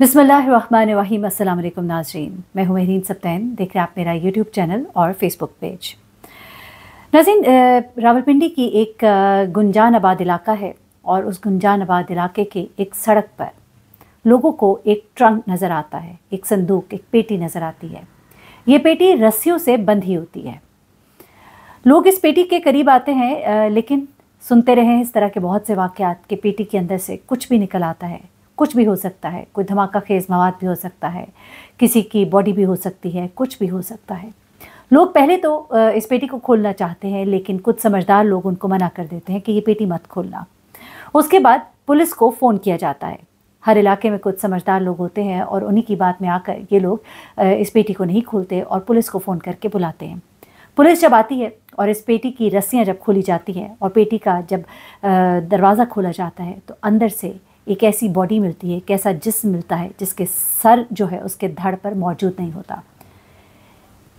बिसमीम अल्लाम नाजरीन मैं हूं महरीन सप्तैन देख रहे हैं आप मेरा यूट्यूब चैनल और फेसबुक पेज नाजीन रावलपिंडी की एक गुंजान आबाद इलाका है और उस गुंजान आबाद इलाके के एक सड़क पर लोगों को एक ट्रंक नज़र आता है एक संदूक एक पेटी नज़र आती है ये पेटी रस्सियों से बंधी होती है लोग इस पेटी के करीब आते हैं लेकिन सुनते रहे हैं इस तरह के बहुत से वाक़ात कि पेटी के अंदर से कुछ भी निकल आता है कुछ भी हो सकता है कोई धमाका खेज मवाद भी हो सकता है किसी की बॉडी भी हो सकती है कुछ भी हो सकता है लोग पहले तो इस पेटी को खोलना चाहते हैं लेकिन कुछ समझदार लोग उनको मना कर देते हैं कि ये पेटी मत खोलना उसके बाद पुलिस को फ़ोन किया जाता है हर इलाके में कुछ समझदार लोग होते हैं और उन्हीं की बात में आकर ये लोग इस पेटी को नहीं खोलते और पुलिस को फ़ोन करके बुलाते हैं पुलिस जब आती है और इस पेटी की रस्सियाँ जब खोली जाती हैं और पेटी का जब दरवाज़ा खोला जाता है तो अंदर से एक ऐसी बॉडी मिलती है कैसा जिस्म मिलता है जिसके सर जो है उसके धड़ पर मौजूद नहीं होता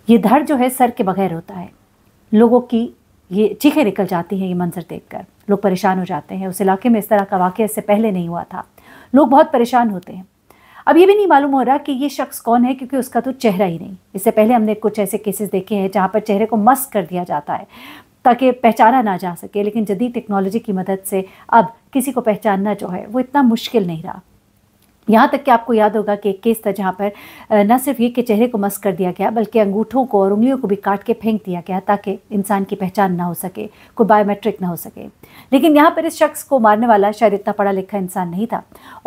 ये धड़ जो है सर के बगैर होता है लोगों की ये चीखें निकल जाती हैं ये मंजर देखकर लोग परेशान हो जाते हैं उस इलाके में इस तरह का वाक़ इससे पहले नहीं हुआ था लोग बहुत परेशान होते हैं अब ये भी नहीं मालूम हो रहा कि ये शख्स कौन है क्योंकि उसका तो चेहरा ही नहीं इससे पहले हमने कुछ ऐसे केसेस देखे हैं जहाँ पर चेहरे को मस्क कर दिया जाता है ताकि पहचाना ना जा सके लेकिन जदीद टेक्नोलॉजी की मदद से अब किसी को पहचानना जो है वो इतना मुश्किल नहीं रहा यहाँ तक कि आपको याद होगा कि एक केस था जहाँ पर न सिर्फ ये कि चेहरे को मस्क कर दिया गया बल्कि अंगूठों को और उंगलियों को भी काट के फेंक दिया गया ताकि इंसान की पहचान ना हो सके कोई बायोमेट्रिक ना हो सके लेकिन यहाँ पर इस शख्स को मारने वाला शायद इतना पढ़ा लिखा इंसान नहीं था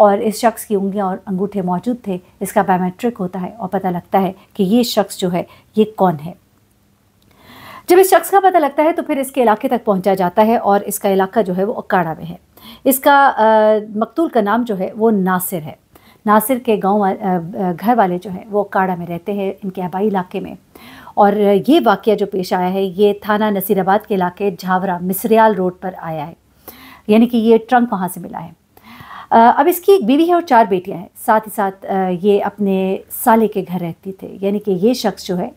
और इस शख्स की उंगलियाँ और अंगूठे मौजूद थे इसका बायोमेट्रिक होता है और पता लगता है कि ये शख्स जो है ये कौन है जब इस शख्स का पता लगता है तो फिर इसके इलाके तक पहुँचा जाता है और इसका इलाका जो है वो अकाड़ा में है इसका मकतूल का नाम जो है वो नासिर है नासिर के गांव घर वाले जो हैं वो काड़ा में रहते हैं इनके आबाई इलाके में और ये वाक़ जो पेश आया है ये थाना नसीराबाद के इलाके झावरा मिसरियाल रोड पर आया है यानी कि ये ट्रंक वहाँ से मिला है अब इसकी एक बीवी है और चार बेटियाँ हैं साथ ही साथ ये अपने साले के घर रहती थे यानी कि ये शख्स जो है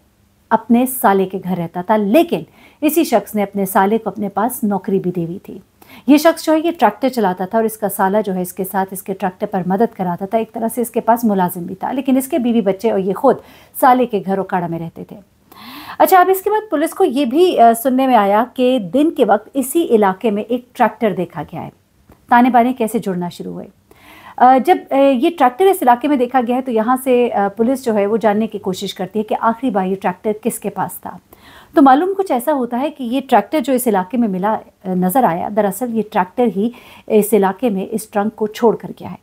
अपने साले के घर रहता था लेकिन इसी शख्स ने अपने साले को अपने पास नौकरी भी दे हुई थी ये शख्स जो है ये ट्रैक्टर चलाता था और इसका साला जो है इसके साथ इसके ट्रैक्टर पर मदद कराता था एक तरह से इसके पास मुलाजिम भी था लेकिन इसके बीवी बच्चे और ये खुद साले के घर उकाड़ा में रहते थे अच्छा अब इसके बाद पुलिस को ये भी सुनने में आया कि दिन के वक्त इसी इलाके में एक ट्रैक्टर देखा गया है ताने बाने कैसे जुड़ना शुरू हुए जब ये ट्रैक्टर इस इलाके में देखा गया है तो यहाँ से पुलिस जो है वो जानने की कोशिश करती है कि आखिरी बार ये ट्रैक्टर किसके पास था तो मालूम कुछ ऐसा होता है कि ये ट्रैक्टर जो इस इलाके में मिला नज़र आया दरअसल ये ट्रैक्टर ही इस इलाके में इस ट्रंक को छोड़ कर गया है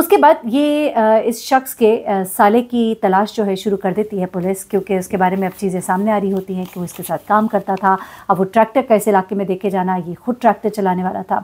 उसके बाद ये इस शख्स के साले की तलाश जो है शुरू कर देती है पुलिस क्योंकि उसके बारे में अब चीज़ें सामने आ रही होती हैं कि वो इसके साथ काम करता था अब वो ट्रैक्टर का इस इलाके में देखे जाना ये खुद ट्रैक्टर चलाने वाला था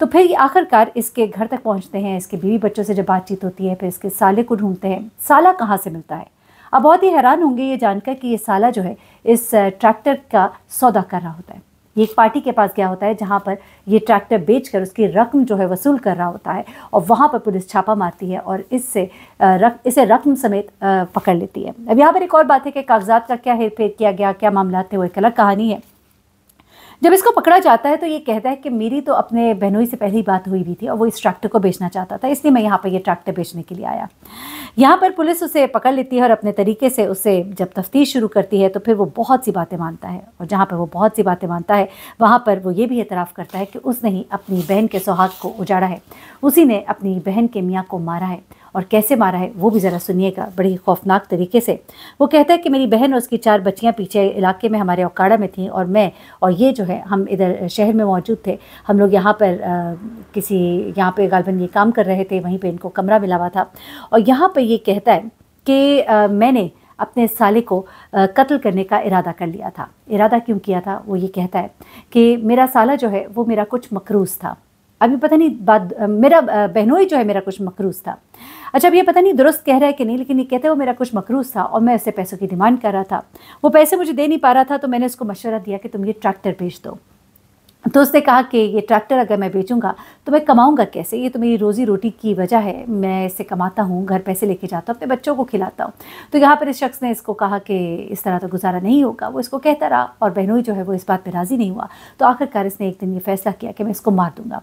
तो फिर ये आखिरकार इसके घर तक पहुँचते हैं इसके बीवी बच्चों से जब बातचीत होती है फिर इसके साले को ढूंढते हैं साला कहाँ से मिलता है आप बहुत ही हैरान होंगे ये जानकर कि ये साला जो है इस ट्रैक्टर का सौदा कर रहा होता है ये एक पार्टी के पास गया होता है जहाँ पर ये ट्रैक्टर बेचकर उसकी रकम जो है वसूल कर रहा होता है और वहाँ पर पुलिस छापा मारती है और इससे रक इसे रकम समेत पकड़ लेती है अब यहाँ पर एक और बात है कि कागजात का क्या फेर किया गया क्या मामला थे वो एक अलग कहानी है जब इसको पकड़ा जाता है तो ये कहता है कि मेरी तो अपने बहनोई से पहली बात हुई भी थी और वो इस ट्रैक्टर को बेचना चाहता था इसलिए मैं यहाँ पर यह ट्रैक्टर बेचने के लिए आया यहाँ पर पुलिस उसे पकड़ लेती है और अपने तरीके से उसे जब तफ्तीश शुरू करती है तो फिर वो बहुत सी बातें मानता है और जहाँ पर वो बहुत सी बातें मानता है वहाँ पर वो ये भी एतराफ़ करता है कि उसने ही अपनी बहन के सुहाग को उजाड़ा है उसी ने अपनी बहन के मियाँ को मारा है और कैसे मारा है वो भी ज़रा सुनिएगा बड़ी खौफनाक तरीके से वो कहता है कि मेरी बहन और उसकी चार बच्चियाँ पीछे इलाके में हमारे अकाड़ा में थी और मैं और ये जो है हम इधर शहर में मौजूद थे हम लोग यहाँ पर आ, किसी यहाँ पर गालबन ये काम कर रहे थे वहीं पर इनको कमरा मिला हुआ था और यहाँ पर ये कहता है कि मैंने अपने साले को कत्ल करने का इरादा कर लिया था इरादा क्यों किया था वो ये कहता है कि मेरा साला जो है वो मेरा कुछ मकरूज था अभी पता नहीं बात मेरा बहनोई जो है मेरा कुछ मकरूज था अच्छा अब ये पता नहीं दुरुस्त कह रहा है कि नहीं लेकिन ये कहते वो मेरा कुछ मकरूज था और मैं उससे पैसों की डिमांड कर रहा था वो पैसे मुझे दे नहीं पा रहा था तो मैंने उसको मशवरा दिया कि तुम ये ट्रैक्टर बेच दो तो उसने कहा कि ये ट्रैक्टर अगर मैं बेचूंगा तो मैं कमाऊंगा कैसे ये तो मेरी रोज़ी रोटी की वजह है मैं इसे कमाता हूँ घर पैसे लेके जाता हूँ अपने बच्चों को खिलाता हूँ तो यहाँ पर इस शख्स ने इसको कहा कि इस तरह तो गुजारा नहीं होगा वो इसको कहता रहा और बहनोई जो है वो इस बात पर राज़ी नहीं हुआ तो आखिरकार इसने एक दिन ये फैसला किया कि मैं इसको मार दूँगा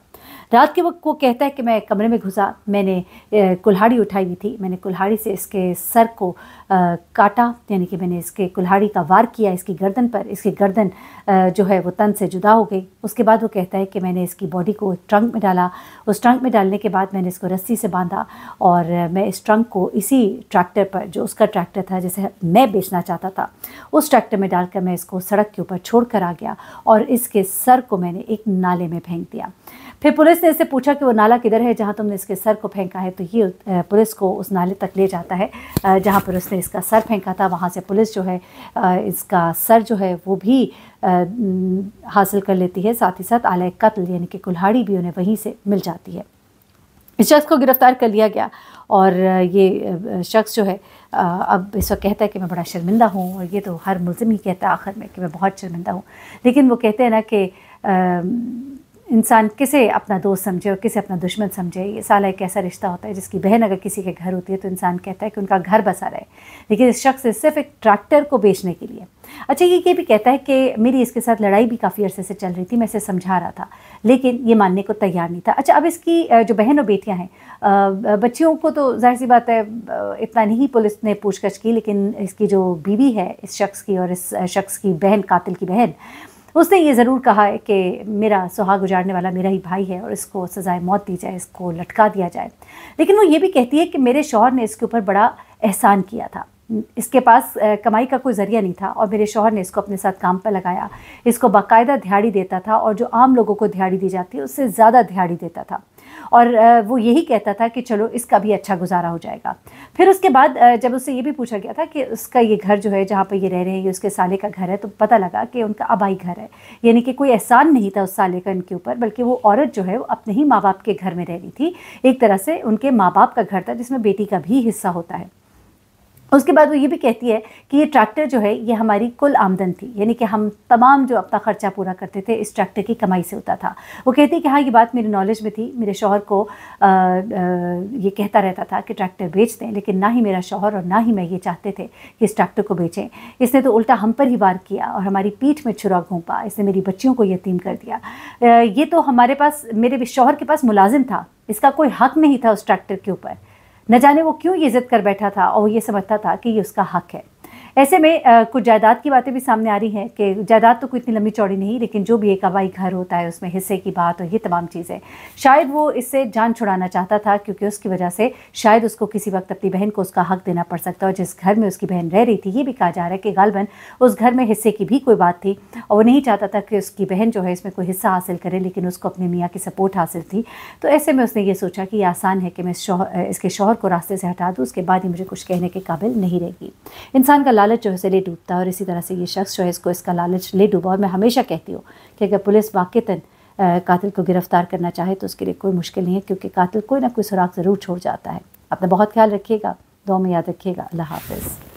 रात के वक्त वो कहता है कि मैं कमरे में घुसा मैंने कुल्हाड़ी उठाई हुई थी मैंने कुल्हाड़ी से इसके सर को आ, काटा यानी कि मैंने इसके कुल्हाड़ी का वार किया इसकी गर्दन पर इसकी गर्दन आ, जो है वो तन से जुदा हो गई उसके बाद वो कहता है कि मैंने इसकी बॉडी को ट्रंक में डाला उस ट्रंक में डालने के बाद मैंने इसको रस्सी से बांधा और मैं इस ट्रंक को इसी ट्रैक्टर पर जो उसका ट्रैक्टर था जिसे मैं बेचना चाहता था उस ट्रैक्टर में डालकर मैं इसको सड़क के ऊपर छोड़ कर आ गया और इसके सर को मैंने एक नाले में फेंक दिया फिर पुलिस ने इससे पूछा कि वो नाला किधर है जहाँ तुमने इसके सर को फेंका है तो ये पुलिस को उस नाले तक ले जाता है जहाँ पर उसने इसका सर फेंका था वहाँ से पुलिस जो है इसका सर जो है वो भी हासिल कर लेती है साथ ही साथ आलय कत्ल यानी कि कुल्हाड़ी भी उन्हें वहीं से मिल जाती है इस शख्स को गिरफ्तार कर लिया गया और ये शख्स जो है अब इस वक्त कहता है कि मैं बड़ा शर्मिंदा हूँ और ये तो हर मुलिम ही कहता है आखिर में कि मैं बहुत शर्मिंदा हूँ लेकिन वो कहते हैं ना कि इंसान किसे अपना दोस्त समझे और किसे अपना दुश्मन समझे ये साला एक ऐसा रिश्ता होता है जिसकी बहन अगर किसी के घर होती है तो इंसान कहता है कि उनका घर बसा रहे लेकिन इस शख्स से सिर्फ एक ट्रैक्टर को बेचने के लिए अच्छा ये ये भी कहता है कि मेरी इसके साथ लड़ाई भी काफ़ी अरसे से चल रही थी मैं इसे समझा रहा था लेकिन ये मानने को तैयार नहीं था अच्छा अब इसकी जो बहन और बेटियाँ हैं बच्चियों को तो जाहिर सी बात है इतना नहीं पुलिस ने पूछताछ की लेकिन इसकी जो बीवी है इस शख्स की और इस शख्स की बहन कातिल की बहन उसने ये ज़रूर कहा है कि मेरा सुहाग उजाड़ने वाला मेरा ही भाई है और इसको सज़ाए मौत दी जाए इसको लटका दिया जाए लेकिन वो ये भी कहती है कि मेरे शोहर ने इसके ऊपर बड़ा एहसान किया था इसके पास कमाई का कोई ज़रिया नहीं था और मेरे शोहर ने इसको अपने साथ काम पर लगाया इसको बाकायदा दिहाड़ी देता था और जो आम लोगों को दिहाड़ी दी जाती है उससे ज़्यादा दिहाड़ी देता था और वो यही कहता था कि चलो इसका भी अच्छा गुजारा हो जाएगा फिर उसके बाद जब उससे ये भी पूछा गया था कि उसका ये घर जो है जहाँ पर ये रह रहे हैं ये उसके साले का घर है तो पता लगा कि उनका आबाई घर है यानी कि कोई एहसान नहीं था उस साले का इनके ऊपर बल्कि वो औरत जो है वो अपने ही माँ बाप के घर में रह रही थी एक तरह से उनके माँ बाप का घर था जिसमें बेटी का भी हिस्सा होता है उसके बाद वो ये भी कहती है कि ये ट्रैक्टर जो है ये हमारी कुल आमदन थी यानी कि हम तमाम जो अपना ख़र्चा पूरा करते थे इस ट्रैक्टर की कमाई से होता था वो कहती है कि हाँ ये बात मेरी नॉलेज में थी मेरे शोहर को आ, आ, ये कहता रहता था कि ट्रैक्टर बेच दें लेकिन ना ही मेरा शोहर और ना ही मैं ये चाहते थे कि इस ट्रैक्टर को बेचें इसने तो उल्टा हम पर ही वार किया और हमारी पीठ में छुरा घोंपा इसने मेरी बच्चियों को यतीम कर दिया आ, ये तो हमारे पास मेरे शोहर के पास मुलाजिम था इसका कोई हक नहीं था उस ट्रैक्टर के ऊपर न जाने वो क्यों ये जिद कर बैठा था और ये समझता था कि ये उसका हक है ऐसे में आ, कुछ जायदाद की बातें भी सामने आ रही हैं कि जायदाद तो कोई इतनी लंबी चौड़ी नहीं लेकिन जो भी एक हवाई घर होता है उसमें हिस्से की बात और ये तमाम चीज़ें शायद वो इससे जान छुड़ाना चाहता था क्योंकि उसकी वजह से शायद उसको किसी वक्त अपनी बहन को उसका हक देना पड़ सकता है और जिस घर में उसकी बहन रह रही थी ये भी कहा जा रहा है कि गालबन उस घर में हिस्से की भी कोई बात थी और वो नहीं चाहता था कि उसकी बहन जो है इसमें कोई हिस्सा हासिल करे लेकिन उसको अपने मियाँ की सपोर्ट हासिल थी तो ऐसे में उसने ये सोचा कि यह आसान है कि मैं इसके शोहर को रास्ते से हटा दूँ उसके बाद ही मुझे कुछ कहने के काबिल नहीं रहेगी इंसान का लालच जो है ले डूबता है और इसी तरह से ये शख्स जो है इसको इसका लालच ले डूबा और मैं हमेशा कहती हूँ कि अगर पुलिस वाक़ता कातिल को गिरफ़्तार करना चाहे तो उसके लिए कोई मुश्किल नहीं है क्योंकि कातिल कोई ना कोई सुराग ज़रूर छोड़ जाता है अपना बहुत ख्याल रखिएगा दो में याद रखिएगा अल्लाह हाफिज़